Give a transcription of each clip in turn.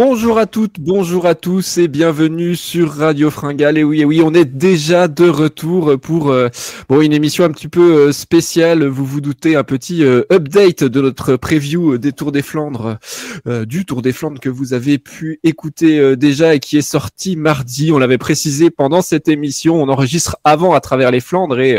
Bonjour à toutes, bonjour à tous et bienvenue sur Radio Fringale. Et oui, oui, on est déjà de retour pour euh, bon, une émission un petit peu euh, spéciale. Vous vous doutez, un petit euh, update de notre preview des Tours des Flandres, du Tour des Flandres que vous avez pu écouter déjà et qui est sorti mardi. On l'avait précisé pendant cette émission. On enregistre avant à travers les Flandres et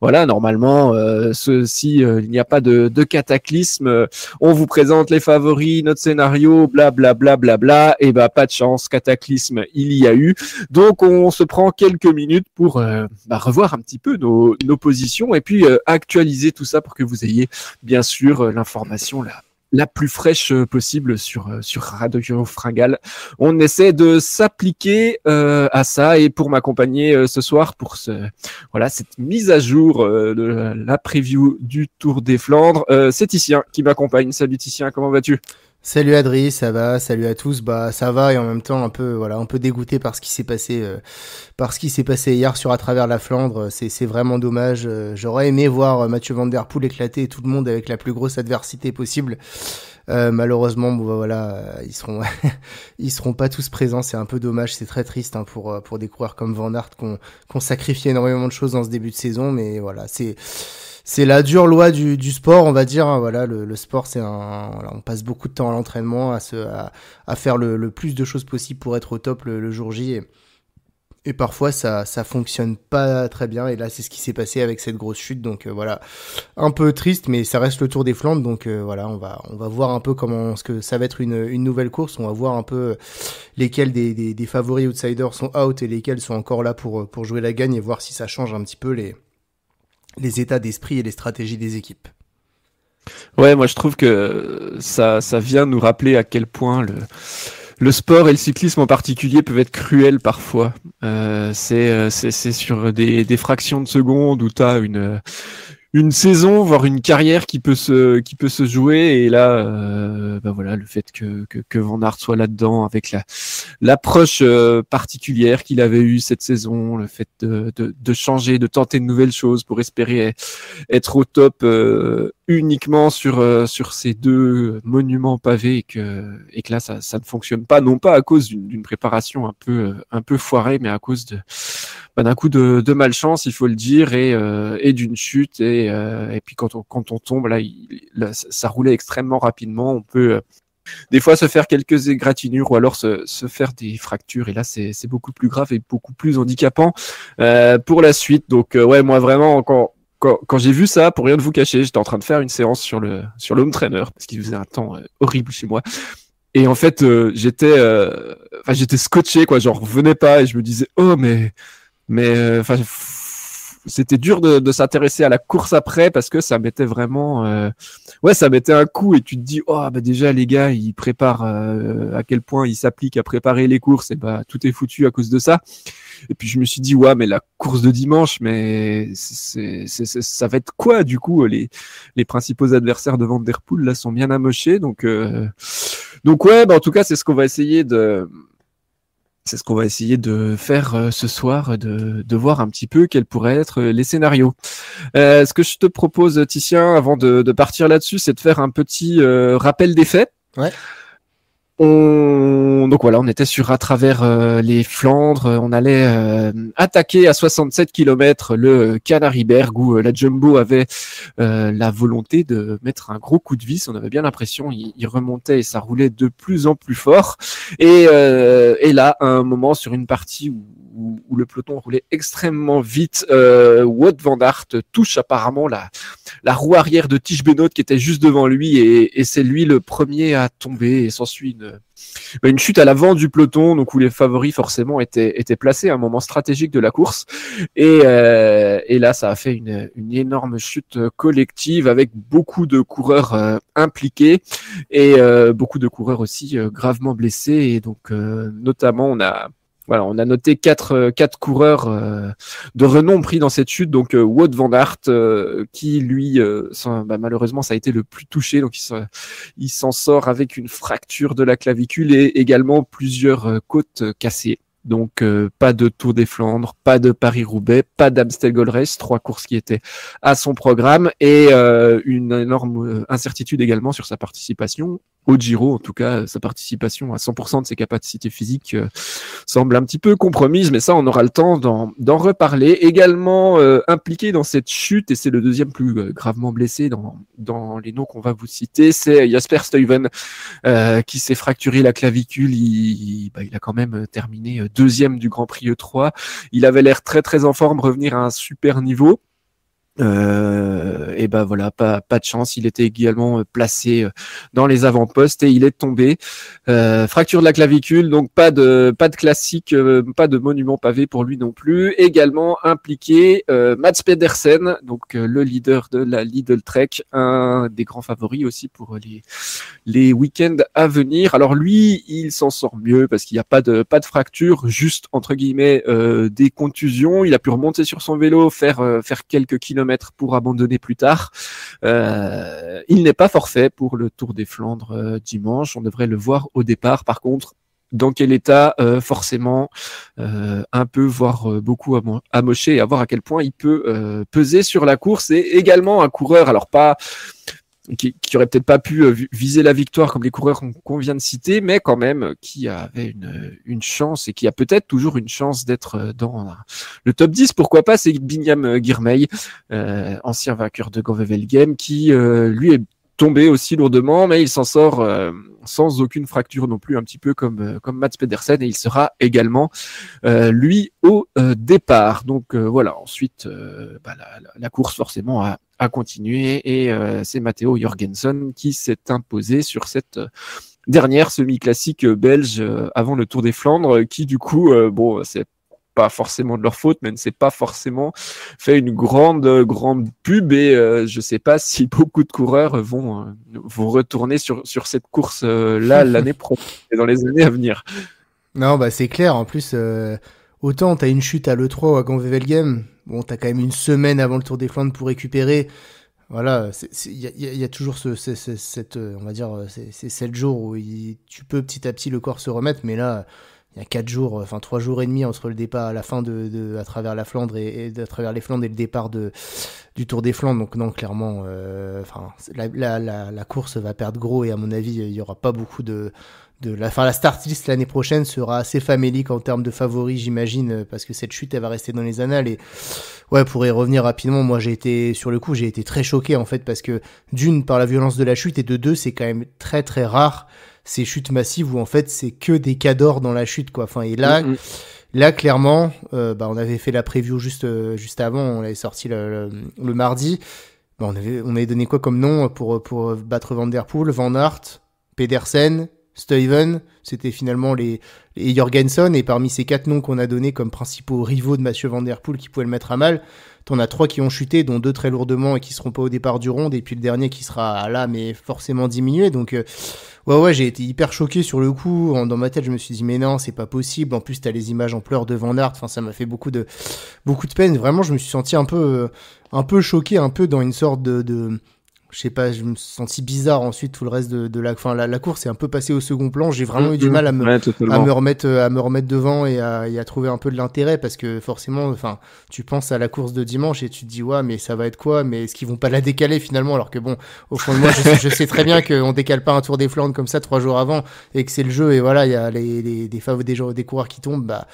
voilà, normalement, ceci il n'y a pas de, cataclysme, on vous présente les favoris, notre scénario, blablabla. bla, bla Blabla, et eh bah ben, pas de chance, cataclysme, il y a eu. Donc on se prend quelques minutes pour euh, bah, revoir un petit peu nos, positions et puis euh, actualiser tout ça pour que vous ayez bien sûr euh, l'information la plus fraîche possible sur sur Radio Fringal. On essaie de s'appliquer à ça et pour m'accompagner ce soir pour ce voilà cette mise à jour de la preview du Tour des Flandres, c'est Titien qui m'accompagne. Salut Titien, comment vas-tu Salut Adri, ça va, salut à tous. Bah ça va et en même temps un peu voilà, un peu dégoûté par ce qui s'est passé euh, par ce qui s'est passé hier sur à travers la Flandre, c'est vraiment dommage. Euh, j'aurais aimé voir euh, Mathieu van der Poel éclater tout le monde avec la plus grosse adversité possible. malheureusement, bon, bah, voilà, ils seront, ils seront pas tous présents. C'est un peu dommage, c'est très triste hein, pour pour des coureurs comme Van Aert qu'on qu'on sacrifie énormément de choses dans ce début de saison, mais voilà, c'est c'est la dure loi du, sport, on va dire. Hein. Voilà, le, sport, c'est un, on passe beaucoup de temps à l'entraînement, à, à, faire le, plus de choses possible pour être au top le, jour J. Et, parfois ça ça fonctionne pas très bien et là c'est ce qui s'est passé avec cette grosse chute donc euh, voilà un peu triste mais ça reste le Tour des Flandres donc euh, voilà on va on va voir un peu comment ce que ça va être une, nouvelle course on va voir un peu euh, lesquels des, des favoris outsiders sont out et lesquels sont encore là pour pour jouer la gagne et voir si ça change un petit peu les les états d'esprit et les stratégies des équipes. Ouais, moi je trouve que ça, ça vient nous rappeler à quel point le, le sport et le cyclisme en particulier peuvent être cruels parfois. Euh, c'est euh, sur des, fractions de secondes où tu as une, une saison, voire une carrière qui peut se, qui peut se jouer. Et là, ben voilà, le fait que, que, que Van Aert soit là-dedans avec la, l'approche euh, particulière qu'il avait eue cette saison, le fait de, de, de, changer, de tenter de nouvelles choses pour espérer être au top euh, uniquement sur, sur ces deux monuments pavés et que, et que là, ça, ça ne fonctionne pas, non pas à cause d'une, d'une préparation un peu, un peu foirée, mais à cause de bah, d'un coup de, malchance, il faut le dire, et, euh, d'une chute. Euh, et, puis quand on, quand on tombe, là, ça roulait extrêmement rapidement. On peut euh, des fois se faire quelques égratignures ou alors se, se faire des fractures. Et là, c'est beaucoup plus grave et beaucoup plus handicapant pour la suite. Donc, ouais, moi vraiment, quand, quand, quand j'ai vu ça, pour rien de vous cacher, j'étais en train de faire une séance sur le sur trainer parce qu'il faisait un temps horrible chez moi. Et en fait, j'étais, j'étais scotché, quoi. genre revenais pas et je me disais, oh mais mais euh, enfin, c'était dur de, de s'intéresser à la course après parce que ça mettait vraiment, euh, ouais, ça mettait un coup et tu te dis, oh, bah déjà les gars, ils préparent euh, à quel point ils s'appliquent à préparer les courses et bah tout est foutu à cause de ça. Et puis je me suis dit, ouais, mais la course de dimanche, mais c'est, ça va être quoi du coup les, les principaux adversaires de Vanderpool là sont bien amochés, donc donc ouais, bah en tout cas c'est ce qu'on va essayer de c'est ce qu'on va essayer de faire euh, ce soir, de, de, voir un petit peu quels pourraient être euh, les scénarios. Euh, ce que je te propose, Titien, avant de, de partir là-dessus, c'est de faire un petit rappel des faits. Ouais. On... Donc voilà, on était sur à travers euh, les Flandres, on allait euh, attaquer à 67 km le Canariberg où euh, la Jumbo avait la volonté de mettre un gros coup de vis. On avait bien l'impression, il, remontait et ça roulait de plus en plus fort. Et, et là, un moment sur une partie où où, le peloton roulait extrêmement vite. Euh, Wout van Aert touche apparemment la, la roue arrière de Tige Benoît qui était juste devant lui et, c'est lui le premier à tomber et s'ensuit une, bah, une chute à l'avant du peloton, donc où les favoris forcément étaient, étaient placés à un moment stratégique de la course. Et, euh, là, ça a fait une, énorme chute collective avec beaucoup de coureurs euh, impliqués et euh, beaucoup de coureurs aussi euh, gravement blessés. Et donc, notamment, on a voilà, on a noté quatre, euh, quatre coureurs euh, de renom pris dans cette chute. Donc euh, Wout van Aert, qui lui, bah, malheureusement, ça a été le plus touché. Donc il s'en sort avec une fracture de la clavicule et également plusieurs côtes cassées. Donc pas de Tour des Flandres, pas de Paris-Roubaix, pas d'Amstel Gold Race, trois courses qui étaient à son programme et une énorme incertitude également sur sa participation au Giro, en tout cas, sa participation à 100% de ses capacités physiques euh, semble un petit peu compromise, mais ça, on aura le temps d'en reparler. Également euh, impliqué dans cette chute, et c'est le deuxième plus euh, gravement blessé dans, dans les noms qu'on va vous citer, c'est Jasper Stuyven qui s'est fracturé la clavicule. Il, il, bah, il, a quand même terminé deuxième du Grand Prix E3. Il avait l'air très très en forme, revenir à un super niveau. Euh, et ben voilà, pas, pas de chance. Il était également euh, placé euh, dans les avant-postes et il est tombé. Euh, fracture de la clavicule, donc pas de pas de classique, pas de monument pavé pour lui non plus. Également impliqué euh, Mats Pedersen, donc le leader de la Lidl Trek, un des grands favoris aussi pour les les week-ends à venir. Alors lui, il s'en sort mieux parce qu'il n'y a pas de pas de fracture, juste entre guillemets des contusions. Il a pu remonter sur son vélo, faire faire quelques kilomètres pour abandonner plus tard. Euh, il n'est pas forfait pour le Tour des Flandres euh, dimanche. On devrait le voir au départ. Par contre, dans quel état euh, forcément un peu voire beaucoup amoché et à voir à quel point il peut peser sur la course et également un coureur alors pas qui, qui aurait peut-être pas pu euh, viser la victoire comme les coureurs qu'on vient de citer, mais quand même euh, qui avait euh, une, chance et qui a peut-être toujours une chance d'être dans le top 10. Pourquoi pas C'est Binyam Girmay, ancien vainqueur de Govevel Game, qui lui est tombé aussi lourdement, mais il s'en sort euh, sans aucune fracture non plus, un petit peu comme, euh, comme Mats Pedersen, et il sera également, euh, lui, au départ. Donc voilà, ensuite, bah, la, course forcément a, continué, et c'est Matteo Jorgensen qui s'est imposé sur cette dernière semi-classique belge avant le Tour des Flandres, qui du coup, bon, c'est pas forcément de leur faute, mais ne s'est pas forcément fait une grande, grande pub. Et euh, je ne sais pas si beaucoup de coureurs vont, euh, vont retourner sur, sur cette course-là euh, l'année prochaine et dans les années à venir. Non, bah c'est clair. En plus, autant tu as une chute à l'E3 ou à Game, bon, tu as quand même une semaine avant le Tour des Flandres pour récupérer. Voilà, il y, a toujours ce, cette, on va dire, c'est 7 jours où tu peux petit à petit le corps se remettre, mais là, il y a quatre jours, enfin trois jours et demi entre le départ, à la fin de, à travers la Flandre et, à travers les Flandres et le départ de du Tour des Flandres. Donc non, clairement, euh, enfin la, la, la, course va perdre gros et à mon avis, il y aura pas beaucoup de de la, enfin, la start list l'année prochaine sera assez famélique en termes de favoris, j'imagine, parce que cette chute, elle va rester dans les annales. Et ouais, pour y revenir rapidement, moi, j'ai été, sur le coup, j'ai été très choqué, en fait, parce que d'une, par la violence de la chute, et de deux, c'est quand même très, très rare ces chutes massives où en fait c'est que des cadors dans la chute quoi. Enfin et là mm, mm. là clairement euh, bah, on avait fait la preview juste euh, juste avant, on l'avait sorti le, le, mardi. Bah, on avait on avait donné quoi comme nom pour pour battre Van Van Aert, Pedersen Steven, c'était finalement les, les Jorgensen, et parmi ces quatre noms qu'on a donnés comme principaux rivaux de Mathieu Van Der Poel qui pouvaient le mettre à mal, t'en as trois qui ont chuté, dont deux très lourdement et qui seront pas au départ du ronde, et puis le dernier qui sera là, mais forcément diminué, donc... Euh, ouais, ouais, j'ai été hyper choqué sur le coup. Dans ma tête, je me suis dit, mais non, c'est pas possible. En plus, t'as les images en pleurs de Van Aert. Enfin, ça m'a fait beaucoup de, beaucoup de peine. Vraiment, je me suis senti un peu, un peu choqué, un peu dans une sorte de je sais pas, je me sentis bizarre ensuite tout le reste de, la, fin, la, course est un peu passée au second plan. J'ai vraiment eu du mm, mal à mm, me, à me remettre, euh, à me remettre devant et à, trouver un peu de l'intérêt parce que forcément, enfin, tu penses à la course de dimanche et tu te dis ouais, mais ça va être quoi Mais est-ce qu'ils vont pas la décaler finalement Alors que bon, au fond de moi, je, sais très bien qu'on décale pas un Tour des Flandres comme ça trois jours avant et que c'est le jeu et voilà, il y a les, des des, coureurs qui tombent, bah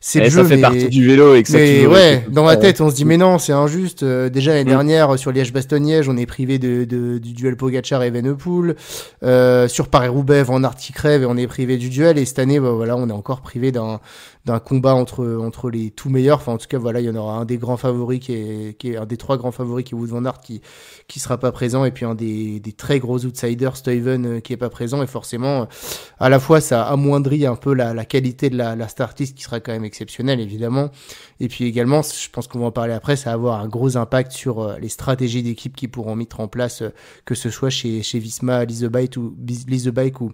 c'est eh, le jeu. Ça fait partie du vélo et ouais, dans ma tête, on se dit mais non, c'est injuste. Euh, déjà l'année mm. dernière euh, sur Liège-Bastogne-Liège, on est privé de du duel Pogacar et Venepool. Euh, sur Paris-Roubaix, en Arctic et on est privé du duel. Et cette année, bah, voilà, on est encore privé d'un d'un combat entre, entre les tout meilleurs. Enfin, en tout cas, voilà, il y en aura un des grands favoris qui est, qui est un des trois grands favoris qui est Wood Van qui, qui sera pas présent et puis un des, très gros outsiders, Steven, euh, qui est pas présent. Et forcément, euh, à la fois, ça amoindrit un peu la, qualité de la, la startlist qui sera quand même exceptionnelle, évidemment. Et puis également, je pense qu'on va en parler après, ça va avoir un gros impact sur euh, les stratégies d'équipe qui pourront mettre en place, que ce soit chez, chez Visma, Lise ou, Lise Bike ou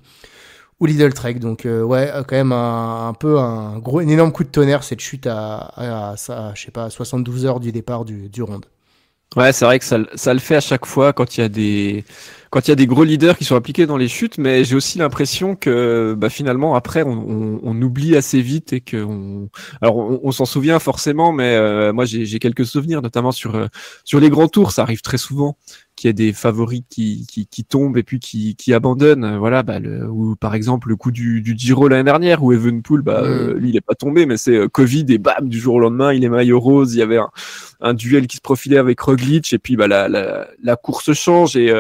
ou Lidl Trek. Donc euh, ouais, euh, quand même un, peu un gros, un énorme coup de tonnerre cette chute à, à, je sais pas, 72 heures du départ du, du Ronde. Ouais, c'est vrai que ça, ça, le fait à chaque fois quand il y a des quand il y a des gros leaders qui sont impliqués dans les chutes, mais j'ai aussi l'impression que bah, finalement après on, oublie assez vite et que on, alors on, s'en souvient forcément, mais euh, moi j'ai quelques souvenirs, notamment sur euh, sur les grands tours, ça arrive très souvent qu'il y ait des favoris qui, qui, tombent et puis qui, qui abandonnent. Euh, voilà, bah, ou par exemple le coup du, du Giro l'année dernière où Evenpool, bah, lui, il est pas tombé, mais c'est Covid et bam, du jour au lendemain, il est maillot rose. Il y avait un, duel qui se profilait avec Roglic et puis bah, la, la, course change et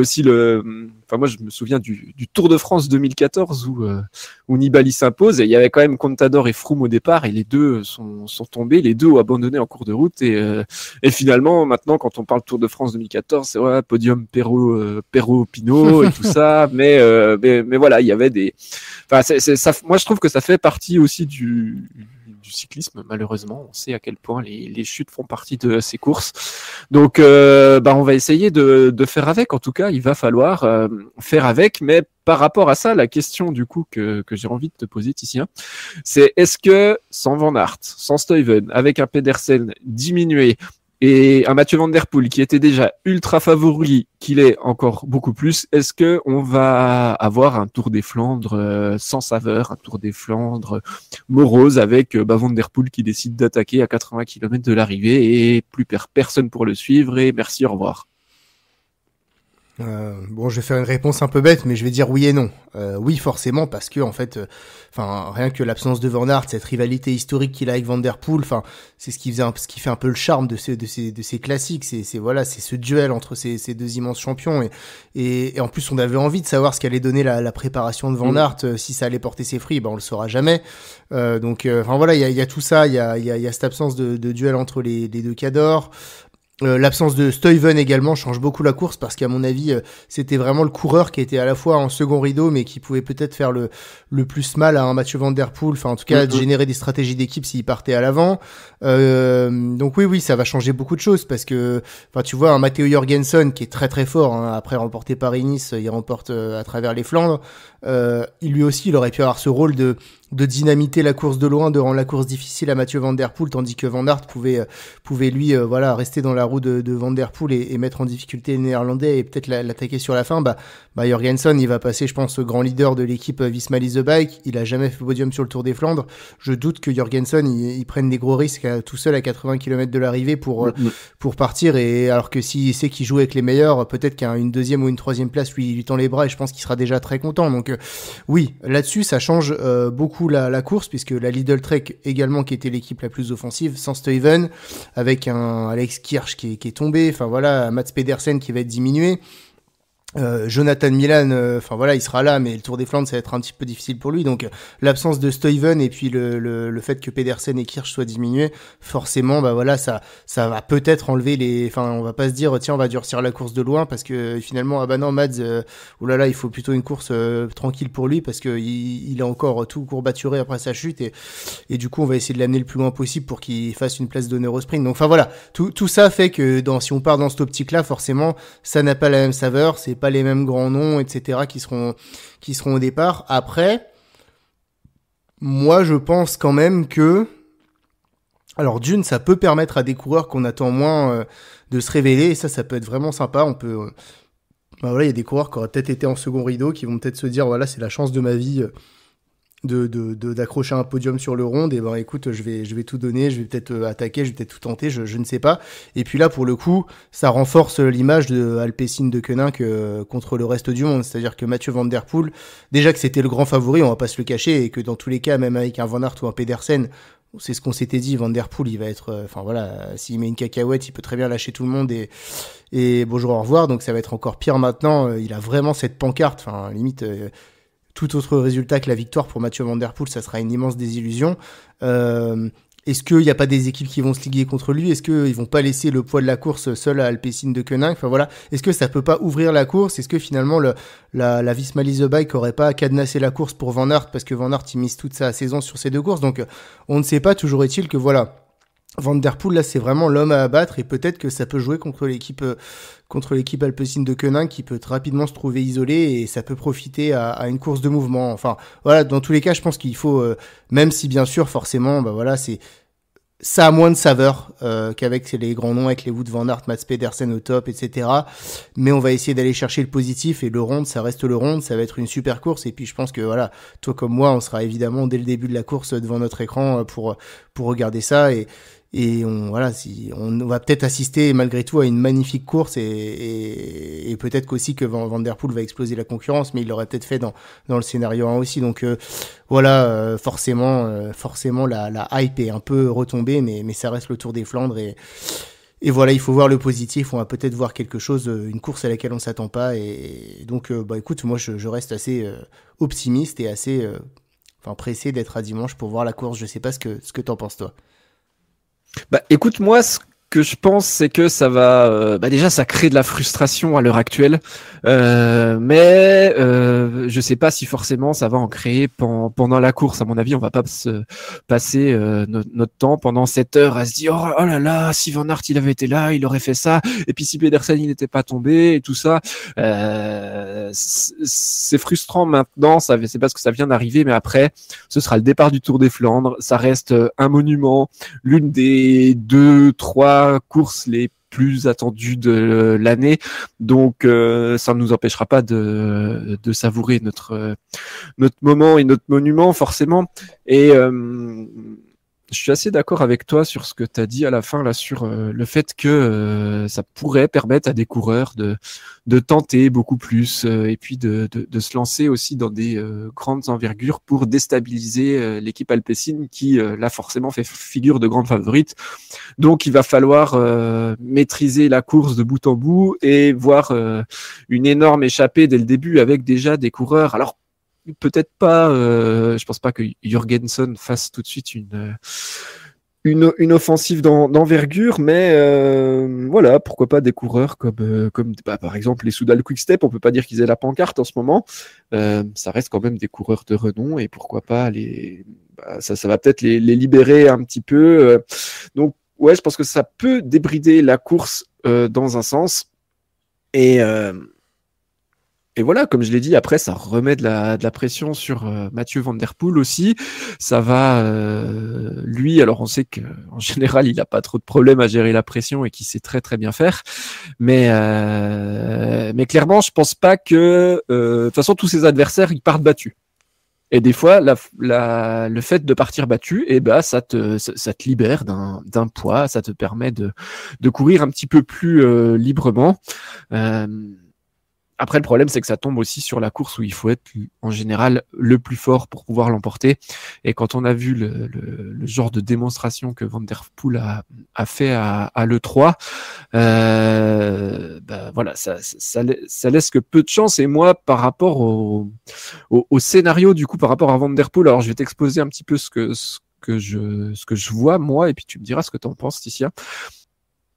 aussi le. Enfin, moi, je me souviens du, Tour de France 2014 euh, où, Nibali s'impose. Et il y avait quand même Contador et Froome au départ. Et les deux sont, sont tombés. Les deux ont abandonné en cours de route. Et, euh, et finalement, maintenant, quand on parle Tour de France 2014, c'est ouais, podium Perro-Pino euh, Pinot et tout ça. Mais, mais, mais, voilà, il y avait des. Enfin, c'est, ça, moi, je trouve que ça fait partie aussi du cyclisme. Malheureusement, on sait à quel point les, chutes font partie de ces courses. Donc, euh, bah, on va essayer de, faire avec. En tout cas, il va falloir euh, faire avec. Mais par rapport à ça, la question du coup que, j'ai envie de te poser, ici c'est est-ce que sans Van Aert, sans Steuven avec un Pedersen diminué, et un Mathieu Van Der Poel qui était déjà ultra favori, qu'il est encore beaucoup plus, est-ce que on va avoir un Tour des Flandres euh, sans saveur, un Tour des Flandres morose avec euh, bah, Van Der Poel qui décide d'attaquer à 80 km de l'arrivée et plus personne pour le suivre et merci, au revoir euh, bon, je vais faire une réponse un peu bête, mais je vais dire oui et non. Euh, oui, forcément, parce que en fait, euh, enfin, rien que l'absence de Van Aert, cette rivalité historique qu'il a avec Van Der Poel, enfin, c'est ce qui faisait, ce qui fait un peu le charme de ces, de ces, classiques. C'est, voilà, c'est ce duel entre ces, deux immenses champions. Et, et, en plus, on avait envie de savoir ce qu'allait donner la, préparation de Van mm. Aert, si ça allait porter ses fruits. Ben, on le saura jamais. donc, enfin voilà, il y a, tout ça. Il y a, y, y a, cette absence de, duel entre les, les deux cadors. Euh, l'absence de Stuyven également change beaucoup la course parce qu'à mon avis, euh, c'était vraiment le coureur qui était à la fois en second rideau mais qui pouvait peut-être faire le, le plus mal à un Mathieu Van Der Poel, enfin en tout cas de mm, mm. générer des stratégies d'équipe s'il partait à l'avant. Euh, donc oui, oui, ça va changer beaucoup de choses parce que, enfin tu vois, un Matteo Jorgensen qui est très très fort, hein, après remporté Paris-Nice, il remporte à travers les Flandres, il lui aussi, il aurait pu avoir ce rôle de de dynamiter la course de loin, de rendre la course difficile à Mathieu Van Der Poel, tandis que Van Aert pouvait, euh, pouvait lui euh, voilà, rester dans la roue de, de Van Der Poel et, mettre en difficulté les Néerlandais et peut-être l'attaquer sur la fin, bah, bah Jorgensen, il va passer, je pense, grand leader de l'équipe Visma the Bike. Il a jamais fait podium sur le Tour des Flandres. Je doute que Jorgensen, il, prenne des gros risques euh, tout seul à 80 km de l'arrivée pour, mm, mm. pour partir. Et alors que s'il sait qu'il joue avec les meilleurs, peut-être une deuxième ou une troisième place lui, lui tend les bras et je pense qu'il sera déjà très content. Donc oui, là-dessus, ça change beaucoup la, course, puisque la Lidl Trek également, qui était l'équipe la plus offensive, sans Steven, avec un Alex Kirsch qui est, qui est tombé, enfin voilà, Mats Pedersen qui va être diminué. Euh, Jonathan Milan, euh, enfin voilà, il sera là, mais le Tour des Flandres, ça va être un petit peu difficile pour lui. Donc l'absence de Steven et puis le, le, fait que Pedersen et Kirsch soient diminués, forcément, bah voilà, ça ça va peut-être enlever les. Enfin, on va pas se dire tiens, on va durcir la course de loin parce que finalement, ah bah non, Mads, euh, oulala, il faut plutôt une course tranquille pour lui parce que il, il, encore tout courbaturé après sa chute et et du coup, on va essayer de l'amener le plus loin possible pour qu'il fasse une place d'honneur au sprint. Donc enfin voilà, tout tout ça fait que dans si on part dans cette optique-là, forcément, ça n'a pas la même saveur. C'est pas les mêmes grands noms, etc., qui seront, qui seront au départ. Après, moi, je pense quand même que, alors d'une, ça peut permettre à des coureurs qu'on attend moins euh, de se révéler, et ça, ça peut être vraiment sympa. On peut, euh, bah voilà, il y a des coureurs qui auraient peut-être été en second rideau, qui vont peut-être se dire, voilà, c'est la chance de ma vie. Euh, de, d'accrocher un podium sur le rond et ben écoute je vais je vais tout donner je vais peut-être euh, attaquer je vais peut-être tout tenter je, ne sais pas et puis là pour le coup ça renforce euh, l'image de Alpecin de Quenin que contre le reste du monde c'est-à-dire que Mathieu Van Der Poel déjà que c'était le grand favori on va pas se le cacher et que dans tous les cas même avec un Van Aert ou un Pedersen c'est ce qu'on s'était dit, Van Der Poel, il va être, euh, enfin voilà, s'il met une cacahuète, il peut très bien lâcher tout le monde et, et bonjour, au revoir. Donc ça va être encore pire maintenant. il a vraiment cette pancarte, enfin limite, tout autre résultat que la victoire pour Mathieu Van Der Poel, ça sera une immense désillusion. Euh, est-ce qu'il n'y a pas des équipes qui vont se liguer contre lui Est-ce qu'ils vont pas laisser le poids de la course seul à Alpecin de Koenig voilà, est-ce que ça ne peut pas ouvrir la course Est-ce que finalement la, la Bike n'aurait pas cadenassé la course pour Van Aert parce que Van Aert il mise toute sa saison sur ces deux courses Donc on ne sait pas. Toujours est-il que voilà, Van Der Poel, là, c'est vraiment l'homme à abattre et peut-être que ça peut jouer contre l'équipe euh, contre l'équipe alpecine de Kenin qui peut rapidement se trouver isolée et ça peut profiter à, à, une course de mouvement. Enfin, voilà, dans tous les cas, je pense qu'il faut, euh, même si bien sûr, forcément, bah voilà, c'est ça a moins de saveur euh, qu'avec les grands noms, avec les Wood Van Aert, matt Pedersen au top, etc. Mais on va essayer d'aller chercher le positif et le ronde, ça reste le ronde, ça va être une super course. Et puis je pense que voilà, toi comme moi, on sera évidemment dès le début de la course devant notre écran euh, pour pour regarder ça et et on, voilà, si, on va peut-être assister malgré tout à une magnifique course et, peut-être qu'aussi que Van, Der Poel va exploser la concurrence, mais il l'aurait peut-être fait dans, dans le scénario 1 aussi. Donc euh, voilà, euh, forcément, euh, forcément la, la, hype est un peu retombée, mais, mais ça reste le Tour des Flandres et, et voilà, il faut voir le positif. On va peut-être voir quelque chose, une course à laquelle on s'attend pas. Et donc, bah écoute, moi je, reste assez optimiste et assez, enfin pressé d'être à dimanche pour voir la course. Je sais pas ce que ce que t'en penses toi. Bah, écoute, moi, ce que je pense, c'est que ça va, euh, bah déjà, ça crée de la frustration à l'heure actuelle, euh, mais euh, je sais pas si forcément ça va en créer pendant la course. À mon avis, on va pas se passer euh, notre temps pendant cette heure à se dire oh, oh là là, si Van Hart il avait été là, il aurait fait ça, et puis si Pedersen il n'était pas tombé et tout ça. Euh, c'est frustrant maintenant, ça c'est parce que ça vient d'arriver, mais après, ce sera le départ du Tour des Flandres. Ça reste un monument, l'une des deux, trois courses les plus attendues de l'année. Donc euh, ça ne nous empêchera pas de, savourer notre, euh, notre moment et notre monument forcément. Et euh, je suis assez d'accord avec toi sur ce que tu as dit à la fin, là, sur euh, le fait que euh, ça pourrait permettre à des coureurs de, de tenter beaucoup plus euh, et puis de, de, de, se lancer aussi dans des grandes envergures pour déstabiliser l'équipe alpécine qui, là, forcément, fait figure de grande favorite. Donc, il va falloir maîtriser la course de bout en bout et voir une énorme échappée dès le début avec déjà des coureurs. Alors, peut-être pas. Euh, je pense pas que Jurgensen fasse tout de suite une euh, une, offensive d'envergure, mais euh, voilà, pourquoi pas des coureurs comme euh, comme bah, par exemple les Soudal Quickstep. On peut pas dire qu'ils aient la pancarte en ce moment. ça reste quand même des coureurs de renom et pourquoi pas les bah, ça ça va peut-être les, les, libérer un petit peu. donc ouais, je pense que ça peut débrider la course dans un sens et et voilà, comme je l'ai dit, après, ça remet de la, pression sur euh, Mathieu Van Der Poel aussi. Ça va, euh, lui, alors on sait qu'en général, il n'a pas trop de problèmes à gérer la pression et qu'il sait très très bien faire. Mais, euh, mais clairement, je pense pas que... De toute façon, tous ses adversaires, ils partent battus. Et des fois, la, le fait de partir battu, eh ben, ça te, ça, te libère d'un poids, ça te permet de, de courir un petit peu plus librement. Après, le problème, c'est que ça tombe aussi sur la course où il faut être en général le plus fort pour pouvoir l'emporter. Et quand on a vu le, le, le, genre de démonstration que Van Der Poel a, a fait à, à l'E3, euh, bah, voilà, ça, ça, ça, laisse que peu de chance. Et moi, par rapport au, au, au, scénario, du coup, par rapport à Van Der Poel, alors je vais t'exposer un petit peu ce que, ce que, je, ce que je vois, moi, et puis tu me diras ce que tu en penses, Ticia.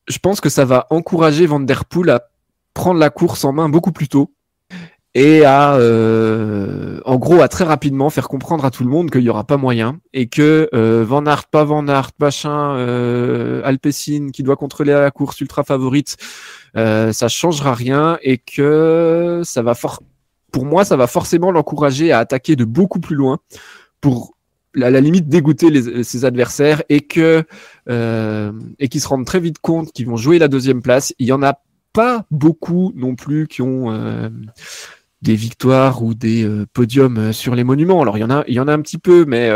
Je pense que ça va encourager Van Der Poel à prendre la course en main beaucoup plus tôt et à, euh, en gros, à très rapidement faire comprendre à tout le monde qu'il n'y aura pas moyen et que euh, Van Aert, pas Van Aert, machin, euh, Alpecin qui doit contrôler la course ultra favorite, euh, ça changera rien et que ça va for pour moi, ça va forcément l'encourager à attaquer de beaucoup plus loin pour à la limite dégoûter ses adversaires et que euh, et qu'ils se rendent très vite compte qu'ils vont jouer la deuxième place. Il y en a pas beaucoup non plus qui ont euh, des victoires ou des euh, podiums euh, sur les monuments. Alors il y en a, il y en a un petit peu, mais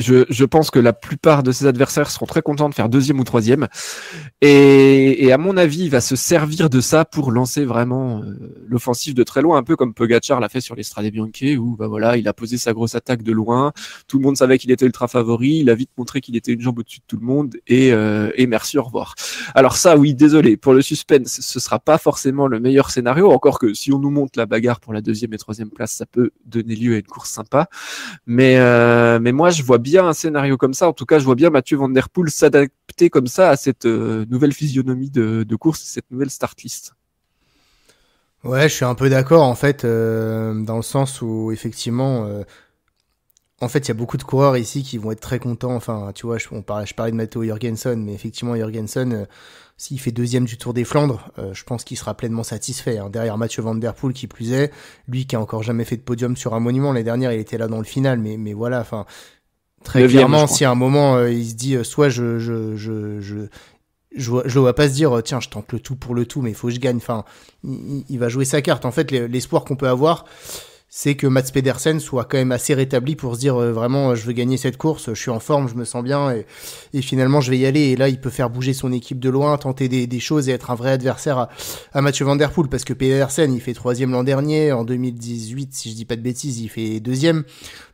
je, pense que la plupart de ses adversaires seront très contents de faire deuxième ou troisième. Et, et à mon avis, il va se servir de ça pour lancer vraiment euh, l'offensive de très loin, un peu comme Pogachar l'a fait sur l'Estrade Bianche, où bah voilà, il a posé sa grosse attaque de loin. Tout le monde savait qu'il était ultra favori. Il a vite montré qu'il était une jambe au-dessus de tout le monde. Et, euh, et merci, au revoir. Alors ça, oui, désolé pour le suspense, ce sera pas forcément le meilleur scénario. Encore que si on nous monte la bagarre pour la deuxième et troisième place, ça peut donner lieu à une course sympa. Mais euh, mais moi, je vois bien un scénario comme ça. En tout cas, je vois bien Mathieu Van Der Poel s'adapter comme ça à cette euh, nouvelle physionomie de, course, cette nouvelle start list. Ouais, je suis un peu d'accord en fait, euh, dans le sens où effectivement, euh, en fait, il y a beaucoup de coureurs ici qui vont être très contents. Enfin, tu vois, je, on je parlais de Matteo Jorgensen, mais effectivement, Jorgensen, s'il fait deuxième du Tour des Flandres, je pense qu'il sera pleinement satisfait. Hein. Derrière Mathieu Van Der Poel qui plus est, lui qui a encore jamais fait de podium sur un monument. L'année dernière, il était là dans le final, mais, mais voilà, enfin, Très clairement, si à un moment euh, il se dit euh, soit je je je je je, pas se dire euh, tiens je tente le tout pour le tout mais il faut que je gagne. Enfin, il va jouer sa carte. En fait, l'espoir qu'on peut avoir, c'est que Mats Pedersen soit quand même assez rétabli pour se dire euh, vraiment euh, je veux gagner cette course, je suis en forme, je me sens bien et, finalement je vais y aller. Et là il peut faire bouger son équipe de loin, tenter des, choses et être un vrai adversaire à, à Mathieu Van Der Poel parce que Pedersen il fait troisième l'an dernier, en 2018 si je dis pas de bêtises il fait deuxième.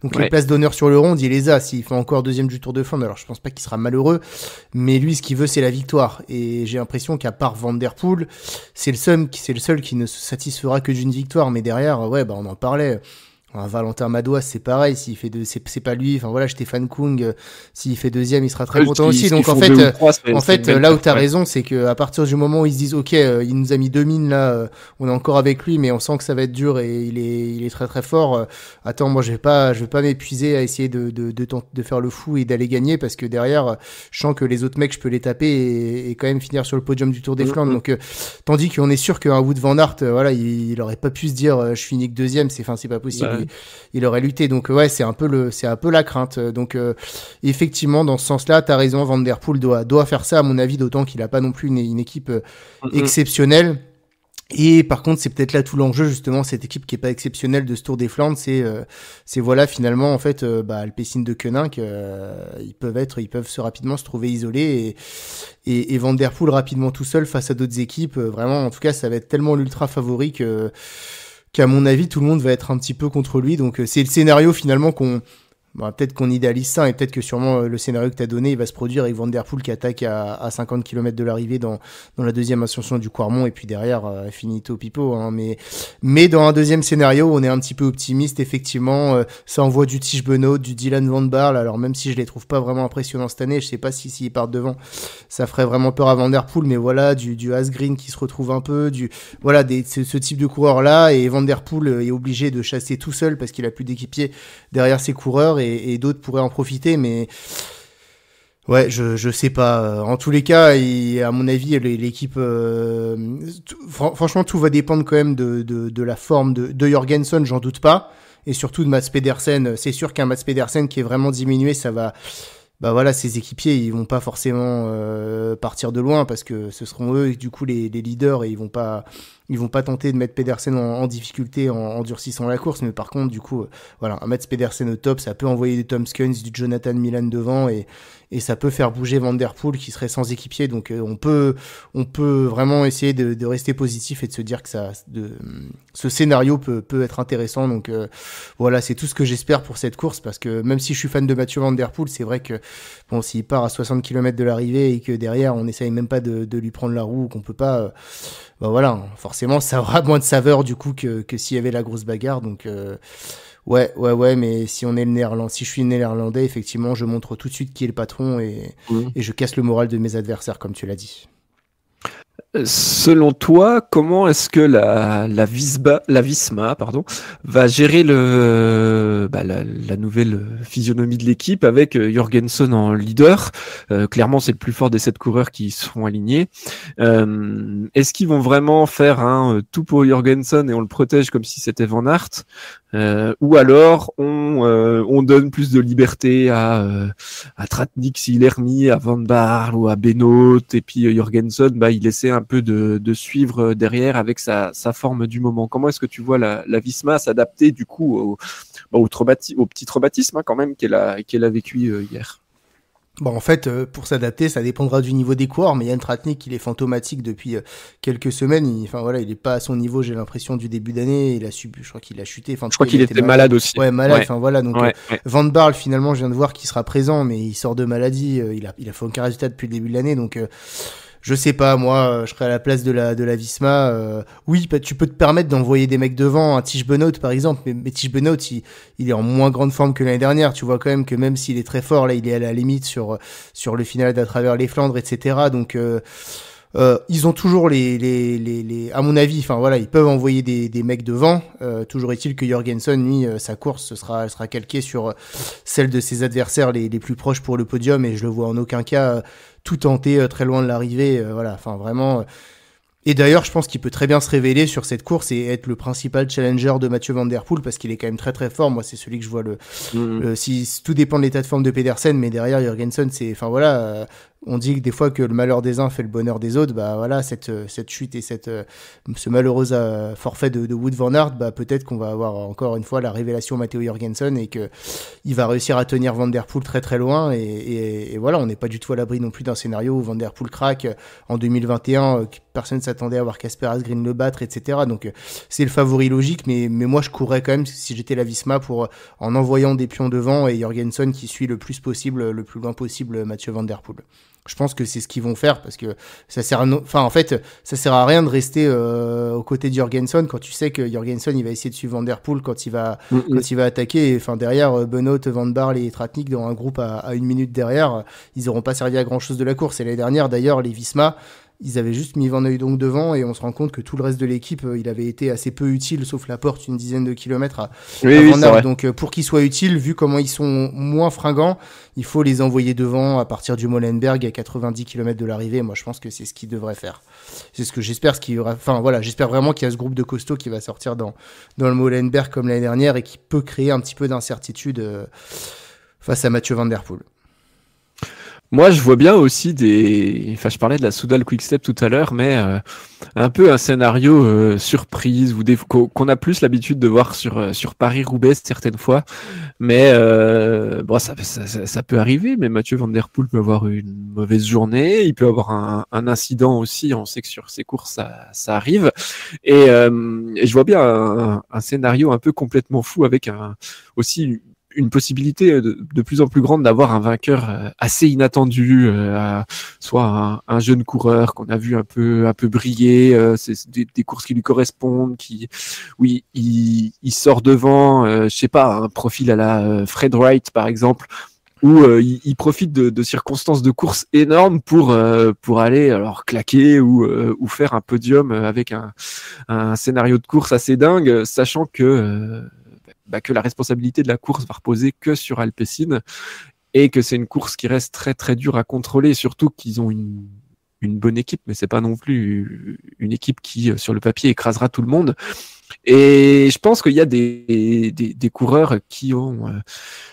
Donc les places d'honneur sur le rond il les a. S'il fait encore deuxième du Tour de fond, alors je pense pas qu'il sera malheureux, mais lui ce qu'il veut c'est la victoire et j'ai l'impression qu'à part Van Der Poel c'est le seul qui c'est le seul qui ne se satisfera que d'une victoire. Mais derrière ouais bah on en parlait player Valentin Madouas, c'est pareil, s'il fait deux, c'est, pas lui. Enfin voilà, Stéphane Kung, euh, s'il fait deuxième, il sera très euh, content aussi. Donc en fait, euh, en fait, là où t'as raison, c'est que à partir du moment où ils se disent, ok, il nous a mis deux mines là, on est encore avec lui, mais on sent que ça va être dur et il est, il est très très fort. attends, moi je vais pas, je vais pas m'épuiser à essayer de de, de, faire le fou et d'aller gagner parce que derrière, je sens que les autres mecs, je peux les taper et, quand même finir sur le podium du Tour des mm, Flandres. Mm. Donc tandis qu'on est sûr qu'un Wood Van Aert, voilà, il, aurait pas pu se dire, je finis que deuxième, c'est, fin c'est pas possible. Bah, il aurait lutté. Donc ouais, c'est un peu le, c'est un peu la crainte. Donc euh, effectivement, dans ce sens-là, t'as raison. Van der Poel doit doit faire ça à mon avis, d'autant qu'il a pas non plus une, équipe euh, mm-hmm. exceptionnelle. Et par contre, c'est peut-être là tout l'enjeu justement cette équipe qui est pas exceptionnelle de ce Tour des Flandres, c'est euh, voilà finalement en fait euh, bah, de Koenig, qu'ils ils peuvent être, ils peuvent se rapidement se trouver isolés et, et, Van Der Poel rapidement tout seul face à d'autres équipes. vraiment, en tout cas, ça va être tellement l'ultra favori que qu'à mon avis tout le monde va être un petit peu contre lui. Donc euh, c'est le scénario finalement qu'on bah, peut-être qu'on idéalise ça et peut-être que sûrement euh, le scénario que tu as donné va se produire avec Vanderpool qui attaque à, 50 km de l'arrivée dans, la deuxième ascension du Quarmont et puis derrière euh, finito pipo. Hein. mais, mais dans un deuxième scénario, on est un petit peu optimiste. Effectivement, euh, ça envoie du Tige Benoît, du Dylan Van Barl. Alors même si je les trouve pas vraiment impressionnants cette année, je sais pas si s'ils partent devant, ça ferait vraiment peur à Vanderpool. Mais voilà, du, du Asgreen qui se retrouve un peu, du voilà des, ce, type de coureur là et Poel est obligé de chasser tout seul parce qu'il a plus d'équipier derrière ses coureurs et, d'autres pourraient en profiter, mais ouais, je je sais pas. Euh, en tous les cas, à mon avis, l'équipe, euh, franchement, tout va dépendre quand même de de, la forme de, de Jorgensen, j'en doute pas, et surtout de Mats Pedersen. C'est sûr qu'un Mats Pedersen qui est vraiment diminué, ça va bah voilà, ces équipiers, ils vont pas forcément euh, partir de loin parce que ce seront eux du coup les, les, leaders et ils vont pas ils vont pas tenter de mettre Pedersen en, difficulté en, durcissant la course. Mais par contre, du coup, euh, voilà, un mettre Pedersen au top, ça peut envoyer des Tom Skuns, du Jonathan Milan devant et et ça peut faire bouger Vanderpool qui serait sans équipier. Donc euh, on peut on peut vraiment essayer de, rester positif et de se dire que ça de, ce scénario peut, peut être intéressant. Donc euh, voilà, c'est tout ce que j'espère pour cette course parce que même si je suis fan de Mathieu Vanderpool, c'est vrai que bon s'il part à 60 km de l'arrivée et que derrière on essaye même pas de, lui prendre la roue, qu'on peut pas, euh, bah voilà, forcément ça aura moins de saveur du coup que, que s'il y avait la grosse bagarre. Donc Ouais, ouais, ouais, mais si on est le néerlandais, si je suis néerlandais, effectivement, je montre tout de suite qui est le patron mhm. et, je casse le moral de mes adversaires, comme tu l'as dit. Selon toi, comment est-ce que la, la, la Visma pardon, va gérer le, bah, la, nouvelle physionomie de l'équipe avec euh, Jorgensen en leader euh, Clairement, c'est le plus fort des sept coureurs qui seront alignés. Euh, est-ce qu'ils vont vraiment faire un tout pour Jorgensen et on le protège comme si c'était Van Aert euh, ou alors euh, on, donne plus de liberté à, euh, à Tratnik à Van Barl ou à Benoît, et puis Jorgensen, bah, il essaie un peu de, suivre derrière avec sa, forme du moment. Comment est-ce que tu vois la, la Visma s'adapter du coup au, bah, au, petit traumatisme hein, quand même qu'elle a vécu hier Bon, en fait, euh, pour s'adapter, ça dépendra du niveau des coureurs, mais Yann Tratnik, il est fantomatique depuis euh, quelques semaines. Il, enfin, voilà, il est pas à son niveau, j'ai l'impression, du début d'année. Il a subi, je crois qu'il a chuté. Enfin, je crois qu'il était, malade. aussi. Ouais, malade. Enfin, voilà. Donc, euh, Van Barl, finalement, je viens de voir qu'il sera présent, mais il sort de maladie. il a, il a fait aucun résultat depuis le début de l'année. Donc, je sais pas, moi, euh, je serais à la place de la, de la Visma. Euh, oui, bah, tu peux te permettre d'envoyer des mecs devant, un tige Benoît par exemple, mais, mais Tish il, est en moins grande forme que l'année dernière. Tu vois quand même que même s'il est très fort, là, il est à la limite sur, sur le final d'à travers les Flandres, etc. Donc, euh, euh, ils ont toujours les, les, à mon avis, enfin voilà, ils peuvent envoyer des, mecs devant. Euh, toujours est-il que Jorgensen, lui, euh, sa course sera, sera calquée sur celle de ses adversaires les, plus proches pour le podium, et je le vois en aucun cas tout tenter très loin de l'arrivée. voilà, enfin vraiment. et d'ailleurs, je pense qu'il peut très bien se révéler sur cette course et être le principal challenger de Mathieu Van Der Poel parce qu'il est quand même très très fort. Moi, c'est celui que je vois le. Mmh. si tout dépend de l'état de forme de Pedersen, mais derrière Jorgensen, c'est. Enfin voilà, on dit que des fois que le malheur des uns fait le bonheur des autres, bah voilà, cette, euh, cette chute et cette, euh, ce malheureux euh, forfait de, Wood Van bah peut-être qu'on va avoir encore une fois la révélation Matteo Jorgensen et que il va réussir à tenir Van Der Poel très très loin et, voilà, on n'est pas du tout à l'abri non plus d'un scénario où Van Der Poel craque en 2021, personne ne s'attendait à voir Casper Asgreen le battre, etc. Donc c'est le favori logique, mais, mais moi je courrais quand même si j'étais la Visma pour en envoyant des pions devant et Jorgensen qui suit le plus possible, le plus loin possible Mathieu Van Der Poel je pense que c'est ce qu'ils vont faire parce que ça sert à enfin en fait ça sert à rien de rester euh, aux côtés de quand tu sais que Jorgensen il va essayer de suivre Van quand il va mm, mm. quand il va attaquer enfin derrière euh, Benoît, Van Barl et Tratnik dans un groupe à, une minute derrière euh, ils n'auront pas servi à grand chose de la course et l'année dernière d'ailleurs les Visma ils avaient juste mis Van donc devant et on se rend compte que tout le reste de l'équipe, euh, il avait été assez peu utile, sauf la porte, une dizaine de kilomètres à, Van Donc euh, pour qu'ils soient utiles, vu comment ils sont moins fringants, il faut les envoyer devant à partir du Molenberg à 90 km de l'arrivée. Moi, je pense que c'est ce qu'ils devraient faire. C'est ce que j'espère. Ce aura enfin voilà, j'espère vraiment qu'il y a ce groupe de costauds qui va sortir dans dans le Molenberg comme l'année dernière et qui peut créer un petit peu d'incertitude euh, face à Mathieu Van Der Poel. Moi, je vois bien aussi des. Enfin, je parlais de la Soudal Quick-Step tout à l'heure, mais euh, un peu un scénario euh, surprise qu'on a plus l'habitude de voir sur euh, sur Paris Roubaix certaines fois. Mais bon, ça, ça, peut arriver. Mais Mathieu Van Der Poel peut avoir une mauvaise journée, il peut avoir un, incident aussi. On sait que sur ses courses, ça, arrive. Et, je vois bien un, scénario un peu complètement fou avec un aussi une possibilité euh, de, de, plus en plus grande d'avoir un vainqueur euh, assez inattendu, euh, soit un, jeune coureur qu'on a vu un peu un peu briller, des, courses qui lui correspondent, qui oui il, sort devant, je je sais pas un profil à la Fred Wright par exemple où il, profite de, circonstances de course énormes pour pour aller alors claquer ou ou faire un podium avec un, un scénario de course assez dingue, sachant que bah, que la responsabilité de la course va reposer que sur Alpecin et que c'est une course qui reste très très dure à contrôler, surtout qu'ils ont une, une bonne équipe, mais c'est pas non plus une équipe qui euh, sur le papier écrasera tout le monde. Et je pense qu'il y a des, des, des, coureurs qui ont euh,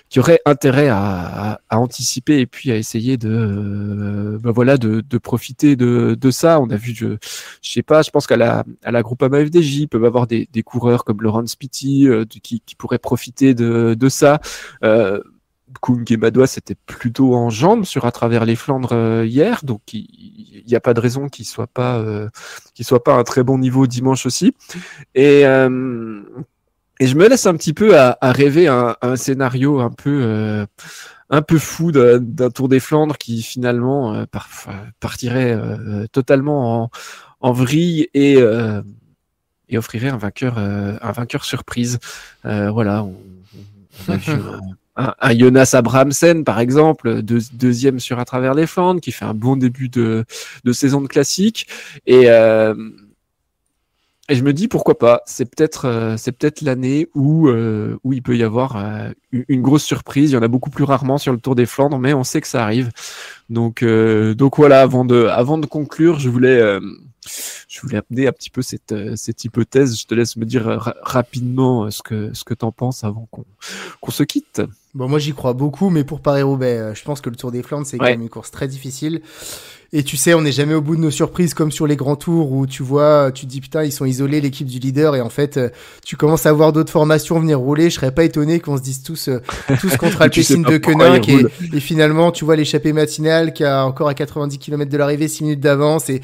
qui auraient intérêt à, à, anticiper et puis à essayer de euh, bah voilà de, de profiter de, de, ça. On a vu, je, je sais pas, je pense qu'à la à la groupe AMFDJ, ils peuvent avoir des, des coureurs comme Laurent Spiti euh, qui, qui pourraient profiter de, de ça. Euh, Kung et Badois c'était plutôt en jambes sur à travers les Flandres euh, hier, donc il n'y a pas de raison qu'il soit pas euh, qu'il soit pas un très bon niveau dimanche aussi. Et euh, et je me laisse un petit peu à, rêver un, scénario un peu un peu fou d'un Tour des Flandres qui finalement partirait totalement en, vrille et et offrirait un vainqueur un vainqueur surprise. voilà. On, un, Jonas Abrahamsen, par exemple, deux, deuxième sur à travers les Flandres, qui fait un bon début de, de saison de classique. Et, euh, et je me dis pourquoi pas. C'est peut-être euh, c'est peut-être l'année où euh, où il peut y avoir euh, une grosse surprise. Il y en a beaucoup plus rarement sur le Tour des Flandres, mais on sait que ça arrive. Donc donc voilà. Avant de avant de conclure, je voulais je voulais amener un petit peu cette cette hypothèse. Je te laisse me dire rapidement ce que ce que t'en penses avant qu'on qu'on se quitte. Bon, moi j'y crois beaucoup, mais pour Paris-Roubaix, euh, je pense que le Tour des Flandres, c'est quand même une course très difficile. Et tu sais, on n'est jamais au bout de nos surprises comme sur les grands tours où tu vois, euh, tu te dis putain, ils sont isolés, l'équipe du leader, et en fait, euh, tu commences à voir d'autres formations venir rouler. Je serais pas étonné qu'on se dise tous, tous contre piscine de Koenig et, et, finalement, tu vois l'échappée matinale qui a encore à 90 km de l'arrivée, 6 minutes d'avance et,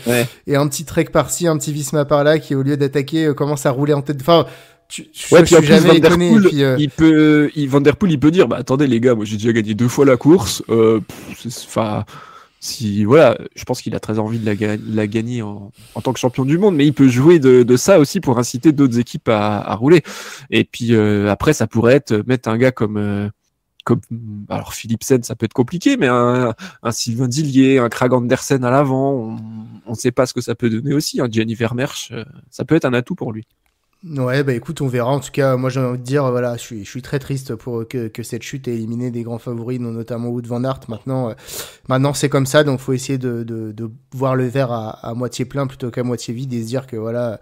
et un petit trek par-ci, un petit Visma par-là qui, au lieu d'attaquer, commence à rouler en tête. Enfin, il peut, il, il peut dire, bah attendez les gars, moi j'ai déjà gagné deux fois la course. Euh, enfin, si voilà, je pense qu'il a très envie de la, gagner en, tant que champion du monde, mais il peut jouer de, ça aussi pour inciter d'autres équipes à, rouler. Et puis euh, après, ça pourrait être mettre un gars comme euh, comme alors Philippe Sen, ça peut être compliqué, mais un, Sylvain Dillier, un Krag Andersen à l'avant, on ne sait pas ce que ça peut donner aussi. Un hein. Jennifer Vermersch ça peut être un atout pour lui. Ouais, bah écoute, on verra. En tout cas, moi j'ai envie de dire, voilà, je suis, je suis très triste pour que, cette chute ait éliminé des grands favoris, notamment Wood Van Aert. Maintenant, euh, maintenant c'est comme ça, donc faut essayer de, de, voir le verre à, moitié plein plutôt qu'à moitié vide et se dire que voilà,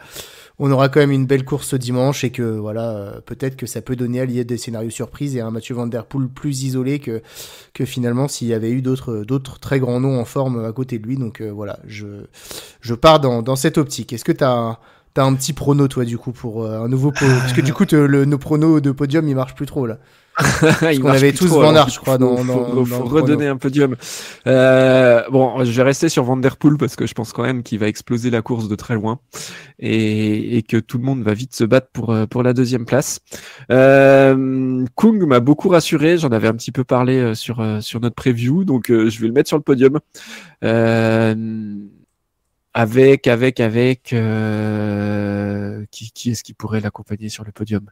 on aura quand même une belle course ce dimanche et que voilà, euh, peut-être que ça peut donner à lier des scénarios surprises et un Mathieu Van Der Poel plus isolé que, que finalement s'il y avait eu d'autres, d'autres très grands noms en forme à côté de lui. Donc euh, voilà, je, je pars dans, dans cette optique. Est-ce que t'as... as un petit prono, toi, du coup, pour euh, un nouveau Parce que du coup, nos pronos de podium, ils marchent plus trop, là. Parce qu'on avait tous Van je crois. il faut, redonner un podium. Euh, bon, je vais rester sur Vanderpool parce que je pense quand même qu'il va exploser la course de très loin et, que tout le monde va vite se battre pour, euh, pour la deuxième place. Kung m'a beaucoup rassuré. J'en avais un petit peu parlé sur, sur notre preview, donc je vais le mettre sur le podium. Euh, avec avec avec euh, qui, qui est-ce qui pourrait l'accompagner sur le podium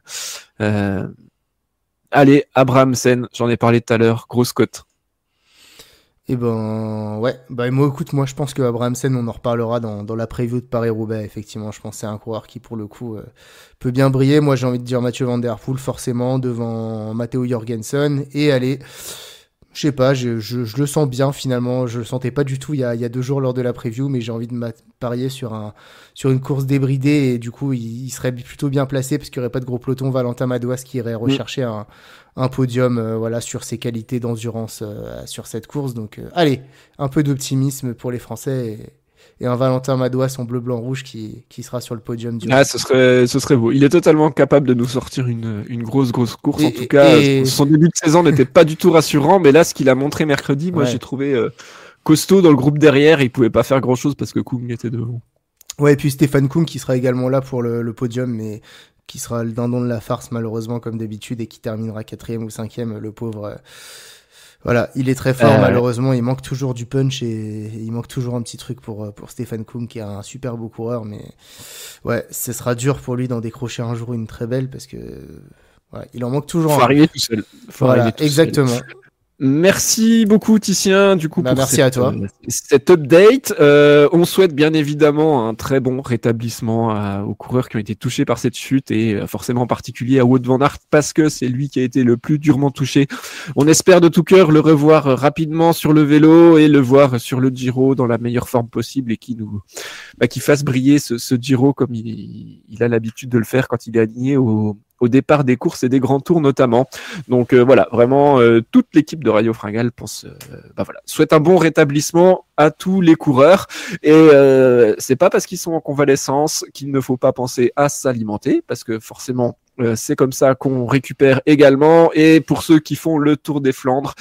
euh, Allez, Abrahamsen, j'en ai parlé tout à l'heure, grosse cote. eh ben ouais, bah moi écoute, moi je pense que Abrahamsen, on en reparlera dans, dans la preview de Paris-Roubaix, effectivement, je pense que c'est un coureur qui pour le coup euh, peut bien briller. Moi j'ai envie de dire Mathieu Van Der Poel forcément devant Matteo Jorgensen et allez je sais pas, je, le sens bien finalement. Je le sentais pas du tout il y a, deux jours lors de la preview, mais j'ai envie de parier sur, un, sur une course débridée et du coup, il, serait plutôt bien placé parce qu'il n'y aurait pas de gros peloton. Valentin Madouas qui irait rechercher mm. un, podium euh, voilà, sur ses qualités d'endurance euh, sur cette course. Donc, euh, allez, un peu d'optimisme pour les Français et un Valentin Madois, en bleu, blanc, rouge qui, qui sera sur le podium du Ah, ce serait, ce serait beau. Il est totalement capable de nous sortir une, grosse, grosse course. en tout cas, son début de saison n'était pas du tout rassurant, mais là, ce qu'il a montré mercredi, moi, j'ai trouvé euh, costaud dans le groupe derrière. Il pouvait pas faire grand chose parce que Kung était devant. Ouais, et puis Stéphane Kung qui sera également là pour le, podium, mais qui sera le dindon de la farce, malheureusement, comme d'habitude, et qui terminera quatrième ou cinquième, le pauvre. Euh, voilà, il est très fort, euh, malheureusement, il manque toujours du punch et il manque toujours un petit truc pour, euh, pour Stéphane Koum, qui est un super beau coureur, mais ouais, ce sera dur pour lui d'en décrocher un jour une très belle parce que il en manque toujours. Faut arriver tout seul. exactement. Merci beaucoup Titien du coup bah, pour merci cette, euh, update. Euh, on souhaite bien évidemment un très bon rétablissement aux coureurs qui ont été touchés par cette chute et euh, forcément en particulier à Wout van Aert parce que c'est lui qui a été le plus durement touché. On espère de tout cœur le revoir rapidement sur le vélo et le voir sur le Giro dans la meilleure forme possible et qui nous bah, qui fasse briller ce, Giro comme il, il a l'habitude de le faire quand il est aligné au au départ des courses et des grands tours notamment. Donc euh, voilà, vraiment euh, toute l'équipe de Radio Fringale pense, euh, bah voilà, souhaite un bon rétablissement à tous les coureurs. Et c'est pas parce qu'ils sont en convalescence qu'il ne faut pas penser à s'alimenter, parce que forcément c'est comme ça qu'on récupère également. Et pour ceux qui font le tour des Flandres,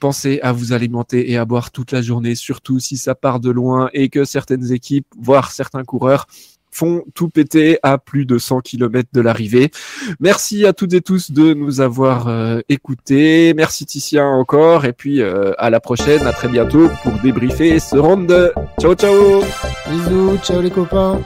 pensez à vous alimenter et à boire toute la journée, surtout si ça part de loin et que certaines équipes, voire certains coureurs, font tout péter à plus de 100 km de l'arrivée. Merci à toutes et tous de nous avoir euh, écoutés. Merci Titien encore. Et puis euh, à la prochaine, à très bientôt pour débriefer ce round. Ciao ciao Bisous, ciao les copains